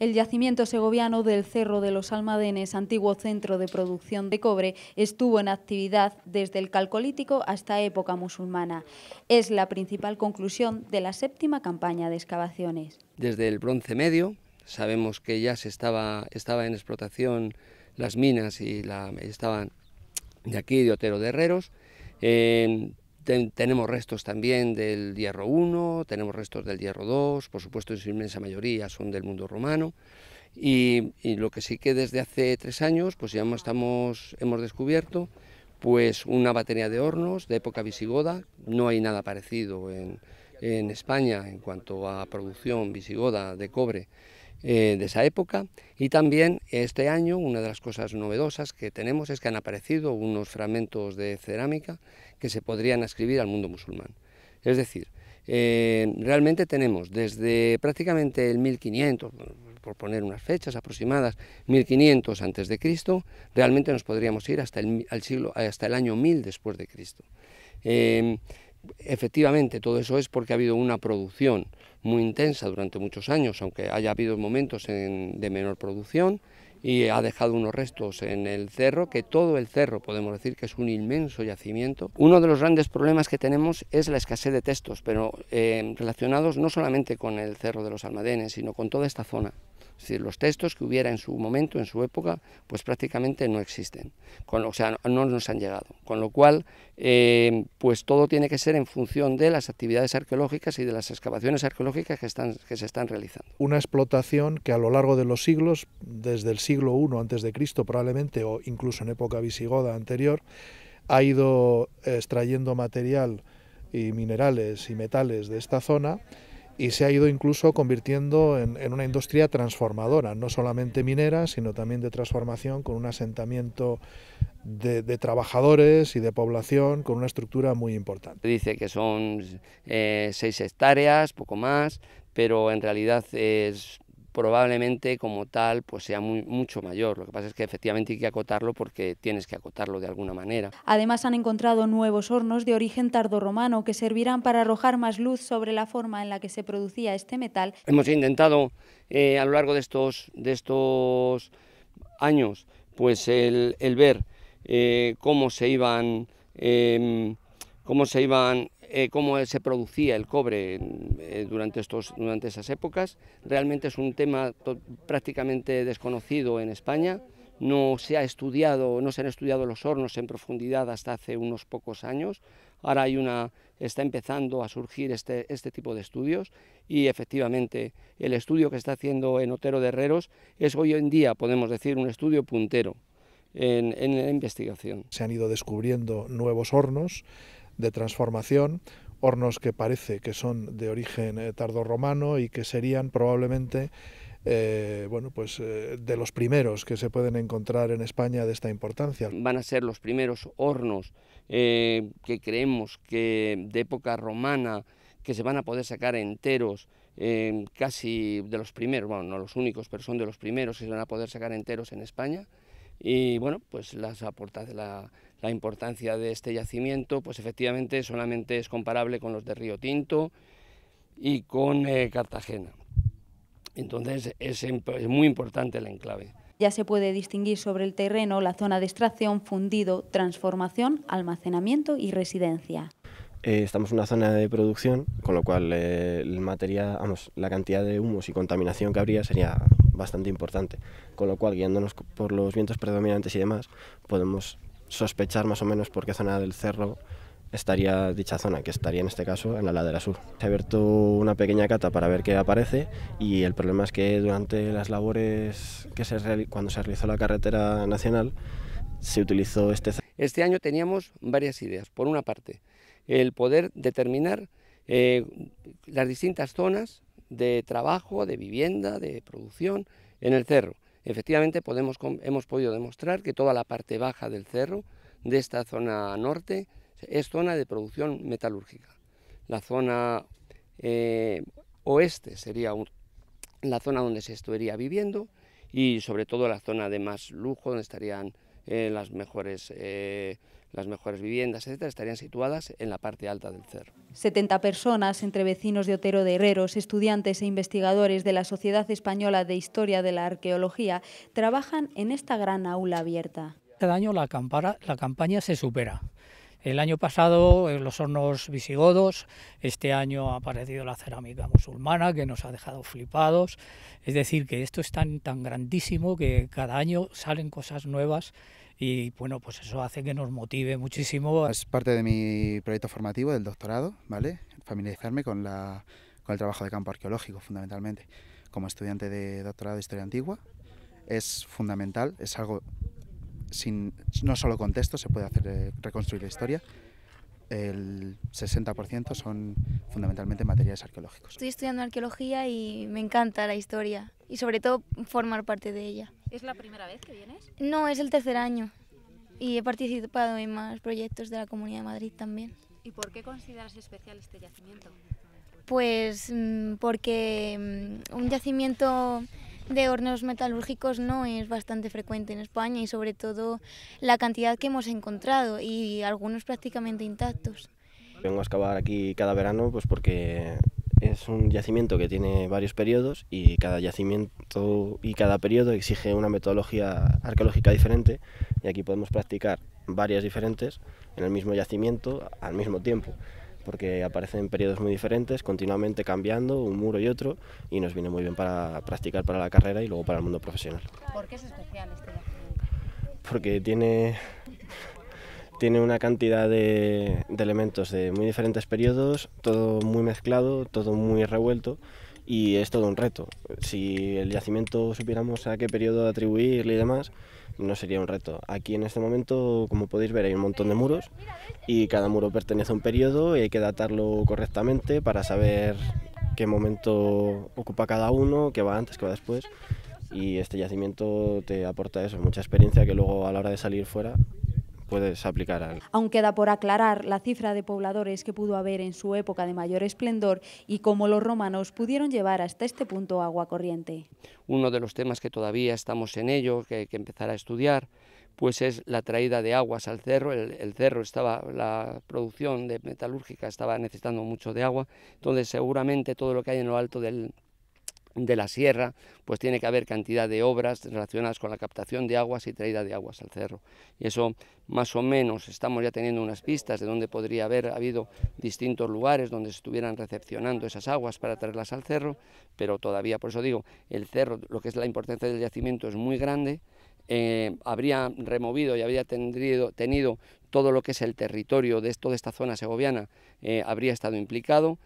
El yacimiento segoviano del Cerro de los Almadenes, antiguo centro de producción de cobre, estuvo en actividad desde el Calcolítico hasta época musulmana. Es la principal conclusión de la séptima campaña de excavaciones. Desde el Bronce Medio sabemos que ya se estaba, estaba en explotación las minas y estaban de aquí, de Otero de Herreros tenemos restos también del hierro 1, tenemos restos del hierro 2, por supuesto en su inmensa mayoría son del mundo romano. Y, lo que sí que desde hace tres años pues ya hemos descubierto pues una batería de hornos de época visigoda, no hay nada parecido en España en cuanto a producción visigoda de cobre eh, de esa época. Y también este año una de las cosas novedosas que tenemos es que han aparecido unos fragmentos de cerámica que se podrían ascribir al mundo musulmán. Es decir, eh, realmente tenemos desde prácticamente el 1500, por poner unas fechas aproximadas, 1500 antes de Cristo, realmente nos podríamos ir hasta el, siglo, hasta el año 1000 después de Cristo. Eh, efectivamente todo eso es porque ha habido una producción muy intensa durante muchos años, aunque haya habido momentos de menor producción y ha dejado unos restos en el cerro, que todo el cerro podemos decir que es un inmenso yacimiento. Uno de los grandes problemas que tenemos es la escasez de textos, pero eh, relacionados no solamente con el cerro de los Almadenes, sino con toda esta zona. Es decir, los textos que hubiera en su momento, en su época, pues prácticamente no existen, o sea, no nos han llegado. Con lo cual, eh, pues todo tiene que ser en función de las actividades arqueológicas y de las excavaciones arqueológicas que, están, que se están realizando. Una explotación que a lo largo de los siglos, desde el siglo I antes de Cristo probablemente, o incluso en época visigoda anterior, ha ido extrayendo material y minerales y metales de esta zona y se ha ido incluso convirtiendo en, una industria transformadora, no solamente minera, sino también de transformación con un asentamiento de, trabajadores y de población con una estructura muy importante. Dice que son eh, seis hectáreas, poco más, pero en realidad es probablemente como tal pues sea mucho mayor. Lo que pasa es que efectivamente hay que acotarlo porque tienes que acotarlo de alguna manera. Además han encontrado nuevos hornos de origen tardorromano que servirán para arrojar más luz sobre la forma en la que se producía este metal. Hemos intentado eh, a lo largo de estos, de estos años pues el, ver eh, cómo se iban... Em, cómo se iban eh, cómo eh, se producía el cobre eh, durante, estos, durante esas épocas. Realmente es un tema prácticamente desconocido en España. No se, ha estudiado, no se han estudiado los hornos en profundidad hasta hace unos pocos años. Ahora hay una, está empezando a surgir este, este tipo de estudios y efectivamente el estudio que está haciendo en Otero de Herreros es hoy en día, podemos decir, un estudio puntero. En, en, la investigación. Se han ido descubriendo nuevos hornos de transformación, hornos que parece que son de origen eh, tardorromano y que serían probablemente eh, bueno, pues, eh, de los primeros que se pueden encontrar en España de esta importancia. Van a ser los primeros hornos que creemos que de época romana, que se van a poder sacar enteros, casi de los primeros, bueno, no los únicos, pero son de los primeros que se van a poder sacar enteros en España. Y bueno, pues las aportaciones... la la importancia de este yacimiento, pues efectivamente solamente es comparable con los de Río Tinto y con eh, Cartagena. Entonces em, es, muy importante el enclave. Ya se puede distinguir sobre el terreno la zona de extracción, fundido, transformación, almacenamiento y residencia. Eh, estamos en una zona de producción, con lo cual eh, el vamos, la cantidad de humos y contaminación que habría sería bastante importante. Con lo cual, guiándonos por los vientos predominantes y demás, podemos sospechar más o menos por qué zona del cerro estaría dicha zona, que estaría en este caso en la ladera sur. Se ha abierto una pequeña cata para ver qué aparece y el problema es que durante las labores que se cuando se realizó la carretera nacional se utilizó este Este año teníamos varias ideas. Por una parte, el poder determinar eh, las distintas zonas de trabajo, de vivienda, de producción en el cerro. Efectivamente, podemos, hemos podido demostrar que toda la parte baja del cerro, de esta zona norte, es zona de producción metalúrgica. La zona eh, oeste sería la zona donde se estaría viviendo y sobre todo la zona de más lujo, donde estarían eh, las mejores eh, las mejores viviendas, etc., estarían situadas en la parte alta del cerro. 70 personas, entre vecinos de Otero de Herreros, estudiantes e investigadores de la Sociedad Española de Historia de la Arqueología, trabajan en esta gran aula abierta. Cada año la campaña se supera. El año pasado eh, los hornos visigodos, este año ha aparecido la cerámica musulmana que nos ha dejado flipados. Es decir, que esto es tan, tan grandísimo que cada año salen cosas nuevas y bueno, pues eso hace que nos motive muchísimo. Es parte de mi proyecto formativo del doctorado, ¿vale? Familiarizarme con, la, con el trabajo de campo arqueológico fundamentalmente. Como estudiante de doctorado de Historia Antigua es fundamental, es algo sin, no solo con texto se puede hacer eh, reconstruir la historia, el 60% son fundamentalmente materiales arqueológicos. Estoy estudiando arqueología y me encanta la historia y sobre todo formar parte de ella. ¿Es la primera vez que vienes? No, es el tercer año y he participado en más proyectos de la Comunidad de Madrid también. ¿Y por qué consideras especial este yacimiento? Pues mm, porque mm, un yacimiento de hornos metalúrgicos no es bastante frecuente en España y sobre todo la cantidad que hemos encontrado y algunos prácticamente intactos. Vengo a excavar aquí cada verano pues porque es un yacimiento que tiene varios periodos y cada yacimiento y cada periodo exige una metodología arqueológica diferente y aquí podemos practicar varias diferentes en el mismo yacimiento al mismo tiempo porque aparecen periodos muy diferentes, continuamente cambiando un muro y otro, y nos viene muy bien para practicar para la carrera y luego para el mundo profesional. ¿Por qué es especial este Porque tiene, tiene una cantidad de, de elementos de muy diferentes periodos, todo muy mezclado, todo muy revuelto, y es todo un reto. Si el yacimiento supiéramos a qué periodo atribuirle y demás, no sería un reto. Aquí en este momento, como podéis ver, hay un montón de muros y cada muro pertenece a un periodo y hay que datarlo correctamente para saber qué momento ocupa cada uno, qué va antes, qué va después. Y este yacimiento te aporta eso, mucha experiencia que luego a la hora de salir fuera puedes aplicar Aún queda por aclarar la cifra de pobladores que pudo haber en su época de mayor esplendor y cómo los romanos pudieron llevar hasta este punto agua corriente. Uno de los temas que todavía estamos en ello, que hay que empezar a estudiar, pues es la traída de aguas al cerro. El, el, cerro estaba, la producción de metalúrgica estaba necesitando mucho de agua, entonces seguramente todo lo que hay en lo alto del, de la sierra, pues tiene que haber cantidad de obras relacionadas con la captación de aguas y traída de aguas al cerro. Y eso más o menos estamos ya teniendo unas pistas de dónde podría haber habido distintos lugares donde se estuvieran recepcionando esas aguas para traerlas al cerro, pero todavía, por eso digo, el cerro, lo que es la importancia del yacimiento es muy grande, eh, habría removido y habría tenido todo lo que es el territorio de toda esta zona segoviana, eh, habría estado implicado